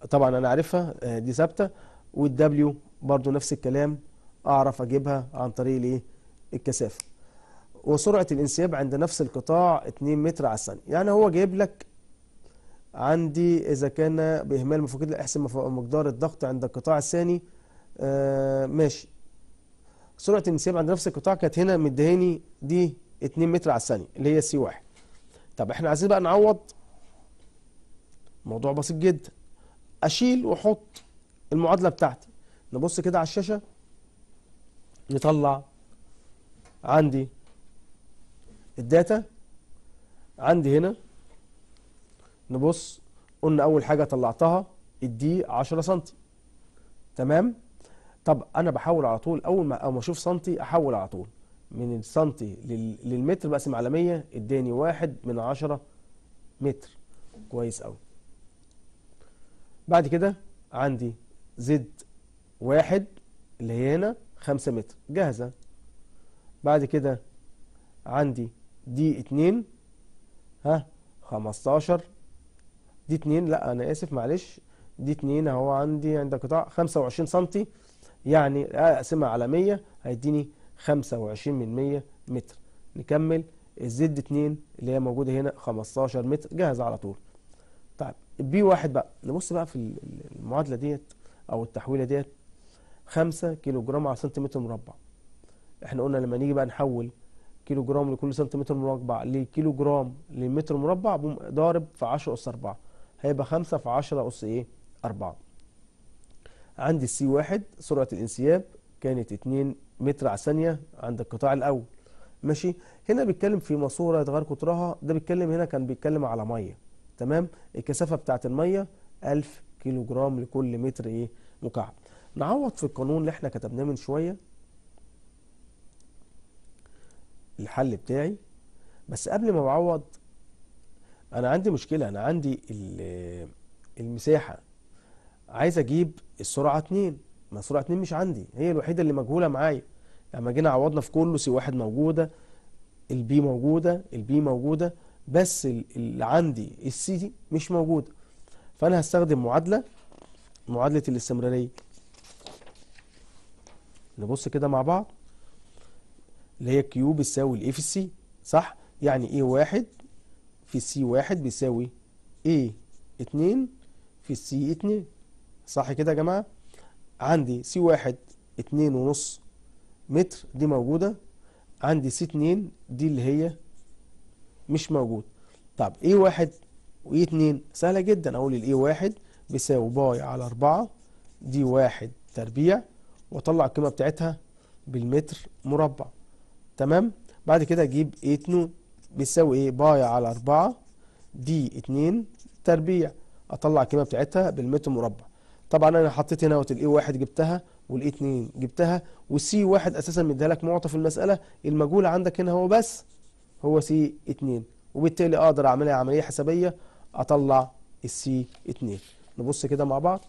طبعا انا عارفها آه، دي ثابته والدبليو برضو نفس الكلام اعرف اجيبها عن طريق الايه الكثافه وسرعه الانسياب عند نفس القطاع 2 متر على الثانيه يعني هو جايب لك عندي اذا كان باهمال مفكات احسب مقدار الضغط عند القطاع الثاني آه ماشي سرعه النسيب عند نفس القطاع كانت هنا مدهاني دي 2 متر على الثانيه اللي هي سي واحد طب احنا عايزين بقى نعوض موضوع بسيط جدا اشيل واحط المعادله بتاعتي نبص كده على الشاشه نطلع عندي الداتا عندي هنا نبص قلنا اول حاجه طلعتها الدي 10 سم تمام طب انا بحول على طول اول ما ما اشوف سنتي احول على طول من السنتي للمتر بقسم على 100 اداني واحد من عشرة متر كويس قوي بعد كده عندي زد واحد اللي هي هنا 5 متر جاهزة بعد كده عندي دي 2 ها 15 دي 2 لا انا اسف معلش دي 2 اهو عندي عند قطاع 25 سنتي يعني أقسمها على 100 هيديني 25 من 100 متر نكمل الزد 2 اللي هي موجودة هنا 15 متر جاهزة على طول طيب البي واحد بقى نبص بقى في المعادلة ديت أو التحويلة ديت 5 كيلو جرام على سنتيمتر مربع احنا قلنا لما نيجي بقى نحول كيلو جرام لكل سنتيمتر مربع لكيلو جرام لمتر مربع ضارب في 10 أس 4 هيبقى 5 في 10 أس إيه 4 عندي السي واحد سرعة الانسياب كانت 2 متر على ثانية عند القطاع الأول ماشي هنا بيتكلم في ماسورة هيتغير قطرها ده بيتكلم هنا كان بيتكلم على مية تمام الكثافة بتاعة المية 1000 كيلو جرام لكل متر إيه مكعب نعوض في القانون اللي احنا كتبناه من شوية الحل بتاعي بس قبل ما بعوض أنا عندي مشكلة أنا عندي المساحة عايز اجيب السرعه 2 ما السرعه 2 مش عندي هي الوحيده اللي مجهوله معايا لما جينا عوضنا في كله سي واحد موجوده البي موجوده البي موجوده بس اللي عندي السي دي مش موجوده فانا هستخدم معادله معادله الاستمراريه نبص كده مع بعض اللي هي كيو بتساوي الاي في السي صح يعني ايه واحد في السي واحد بيساوي ايه اتنين في السي اتنين صح كده يا جماعة عندي سي واحد اتنين ونص متر دي موجودة عندي سي اتنين دي اللي هي مش موجود طب ايه واحد وايه e اتنين سهلة جدا اقول الايه واحد بيساوي باي على اربعة دي واحد تربيع واطلع القيمة بتاعتها بالمتر مربع تمام بعد كده اجيب ايه اتنين بيساوي ايه باي على اربعة دي اتنين تربيع اطلع القيمة بتاعتها بالمتر مربع طبعا انا حطيت هنا اهوت الاي 1 جبتها والاي 2 جبتها والسي 1 اساسا مديها لك معطى في المساله المجهول عندك هنا هو بس هو سي 2 وبالتالي اقدر اعملها عمليه حسابيه اطلع السي 2 نبص كده مع بعض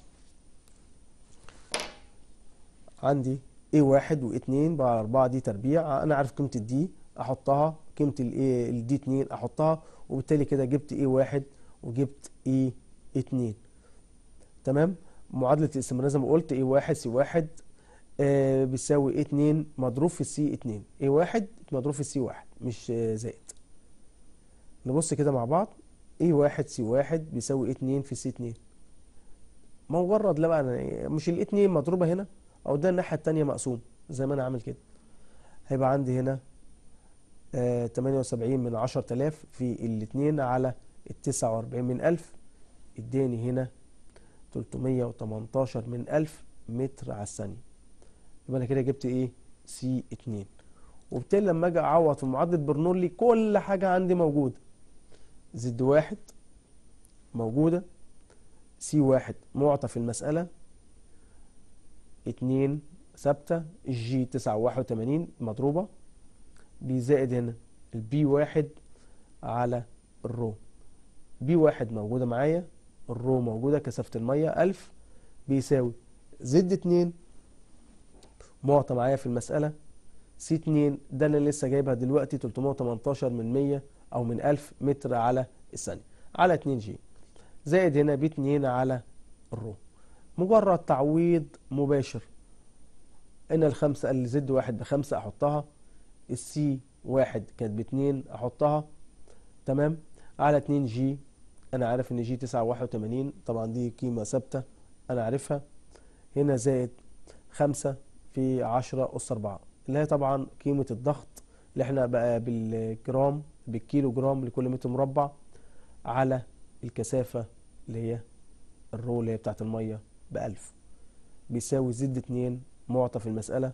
عندي اي 1 و 2 ب 4 دي تربيع انا عارف قيمه الدي احطها قيمه الاي الدي 2 احطها وبالتالي كده جبت اي 1 وجبت اي 2 تمام معادله الاستمرار زي ما قلت a 1 c 1 آه بيساوي a 2 مضروب في c 2 a 1 مضروب في c 1 مش آه زائد نبص كده مع بعض a 1 c 1 بيساوي a 2 في c 2 مجرد لا بقى مش الايه 2 مضروبه هنا او ده الناحيه الثانيه مقسوم زي ما انا عامل كده هيبقى عندي هنا آه 78 من 10000 في 2 على ال 1000 اداني هنا 318 من 1000 متر على الثانية يبقى أنا كده جبت إيه سي 2 وبالتالي لما أجي أعوض في معادلة برنولي كل حاجة عندي موجودة زد واحد موجودة سي واحد معطى في المسألة اتنين ثابتة الجي تسعة واحد وتمانين مضروبة بي زائد هنا البي واحد على الرو بي واحد موجودة معايا الرو موجودة كثافة المية 1000 بيساوي زد 2 معطى معايا في المسألة سي 2 ده انا لسه جايبها دلوقتي 318 من 100 أو من 1000 متر على الثانية على 2 جي زائد هنا ب 2 على الرو مجرد تعويض مباشر هنا الخمسة اللي زد واحد بخمسة أحطها السي 1 كانت ب 2 أحطها تمام على 2 جي انا عارف ان جي 981 طبعا دي قيمه ثابته انا عارفها هنا زائد 5 في 10 اس 4 اللي هي طبعا قيمه الضغط اللي احنا بقى بالجرام بالكيلو جرام لكل متر مربع على الكثافه اللي هي الرو اللي هي بتاعت الميه ب 1000 بيساوي زد 2 معطى في المساله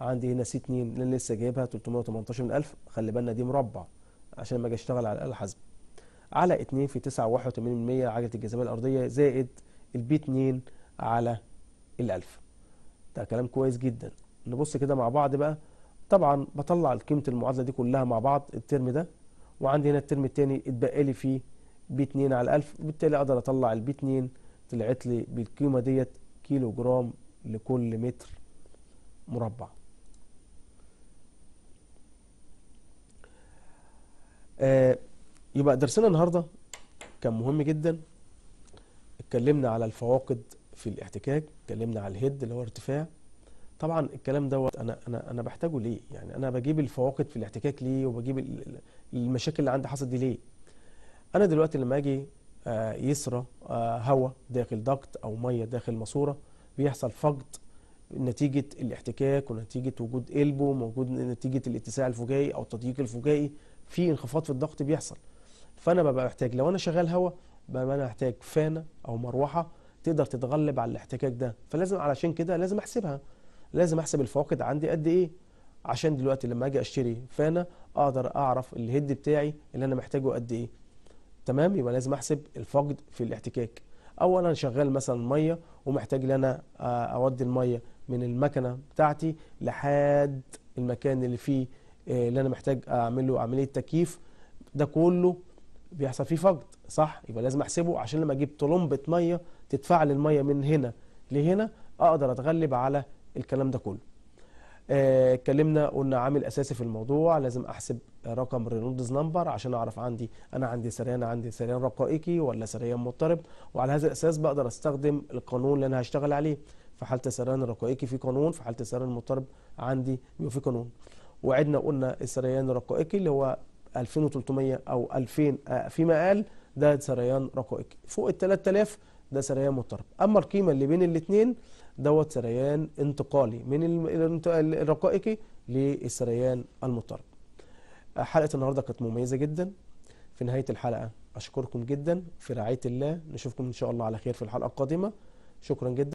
عندي هنا سي 2 اللي لسه جايبها 318 من 1000 خلي بالنا دي مربع عشان ما اجي اشتغل على الاله الحاسبه على 2 في 9.81% عجله الجاذبيه الارضيه زائد البي 2 على الالف ده كلام كويس جدا نبص كده مع بعض بقى طبعا بطلع قيمه المعادله دي كلها مع بعض الترم ده وعندي هنا الترم الثاني اتبقى لي فيه بي 2 على 1000 وبالتالي اقدر اطلع البي 2 طلعت لي بالقيمه ديت كيلو جرام لكل متر مربع آه يبقى درسنا النهارده كان مهم جدا اتكلمنا على الفواقد في الاحتكاك اتكلمنا على الهيد اللي هو ارتفاع طبعا الكلام دوت انا انا انا بحتاجه ليه يعني انا بجيب الفواقد في الاحتكاك ليه وبجيب المشاكل اللي عندي حصلت دي ليه انا دلوقتي لما اجي آه، يسرى آه، هواء داخل ضغط او ميه داخل ماسوره بيحصل فقد نتيجه الاحتكاك ونتيجه وجود قلبه وموجود نتيجه الاتساع الفجائي او التضييق الفجائي في انخفاض في الضغط بيحصل فانا ببقى محتاج لو انا شغال هوا بقى انا محتاج فانه او مروحه تقدر تتغلب على الاحتكاك ده فلازم علشان كده لازم احسبها لازم احسب الفواقد عندي قد ايه عشان دلوقتي لما اجي اشتري فانا اقدر اعرف الهيد بتاعي اللي انا محتاجه قد ايه تمام يبقى لازم احسب الفقد في الاحتكاك او انا شغال مثلا ميه ومحتاج ان انا آه، اودي الميه من المكنه بتاعتي لحد المكان اللي فيه آه، اللي انا محتاج اعمله عمليه تكييف ده كله بيحصل فيه فقد صح يبقى لازم احسبه عشان لما اجيب طلمبه ميه تتفعل الميه من هنا لهنا اقدر اتغلب على الكلام ده كله آه، اتكلمنا آه قلنا عامل اساسي في الموضوع لازم احسب رقم رينولدز نمبر عشان اعرف عندي انا عندي سريان عندي سريان رقائقي ولا سريان مضطرب وعلى هذا الاساس بقدر استخدم القانون اللي انا هشتغل عليه في حاله السريان الرقائقي في قانون في حاله السريان المضطرب عندي بيبقى في قانون وعدنا قلنا السريان الرقائقي اللي هو 2300 او 2000 آه، فيما قال ده سريان رقائق فوق ال 3000 ده سريان مضطرب اما القيمه اللي بين الاثنين دوت سريان انتقالي من الرقائقي للسريان المضطرب آه، حلقه النهارده كانت مميزه جدا في نهايه الحلقه اشكركم جدا في رعايه الله نشوفكم ان شاء الله على خير في الحلقه القادمه شكرا جدا